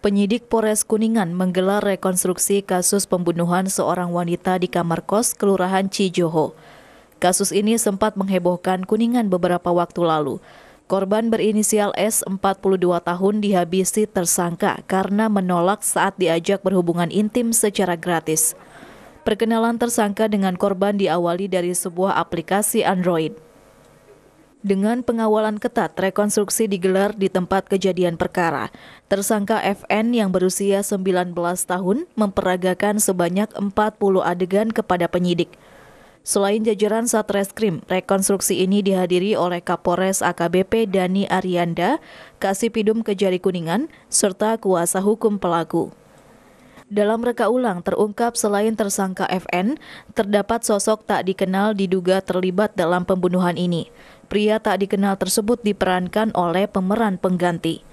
Penyidik Polres Kuningan menggelar rekonstruksi kasus pembunuhan seorang wanita di kamar kos Kelurahan Cijoho. Kasus ini sempat menghebohkan Kuningan beberapa waktu lalu. Korban berinisial S 42 tahun dihabisi tersangka karena menolak saat diajak berhubungan intim secara gratis. Perkenalan tersangka dengan korban diawali dari sebuah aplikasi Android. Dengan pengawalan ketat, rekonstruksi digelar di tempat kejadian perkara. Tersangka FN yang berusia 19 tahun memperagakan sebanyak 40 adegan kepada penyidik. Selain jajaran Satreskrim, rekonstruksi ini dihadiri oleh Kapolres AKBP Dani Arianda, Kasipidum Kejari Kuningan, serta kuasa hukum pelaku. Dalam reka ulang terungkap selain tersangka FN, terdapat sosok tak dikenal diduga terlibat dalam pembunuhan ini. Pria tak dikenal tersebut diperankan oleh pemeran pengganti.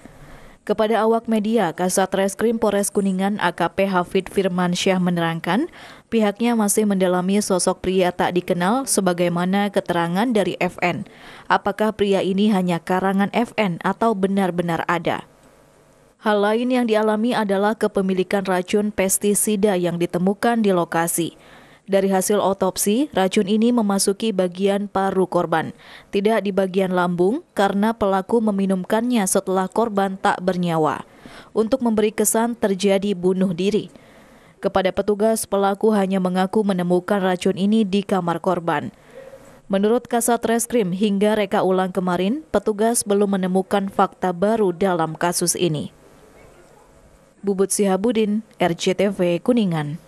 Kepada awak media, Kasat Reskrim Polres Kuningan AKP Hafid Firman Syah menerangkan, pihaknya masih mendalami sosok pria tak dikenal sebagaimana keterangan dari FN. Apakah pria ini hanya karangan FN atau benar-benar ada? Hal lain yang dialami adalah kepemilikan racun pestisida yang ditemukan di lokasi. Dari hasil otopsi, racun ini memasuki bagian paru korban, tidak di bagian lambung karena pelaku meminumkannya setelah korban tak bernyawa. Untuk memberi kesan terjadi bunuh diri. Kepada petugas, pelaku hanya mengaku menemukan racun ini di kamar korban. Menurut Kasat Reskrim, hingga reka ulang kemarin, petugas belum menemukan fakta baru dalam kasus ini. Bubut Sihabudin, RCTV Kuningan.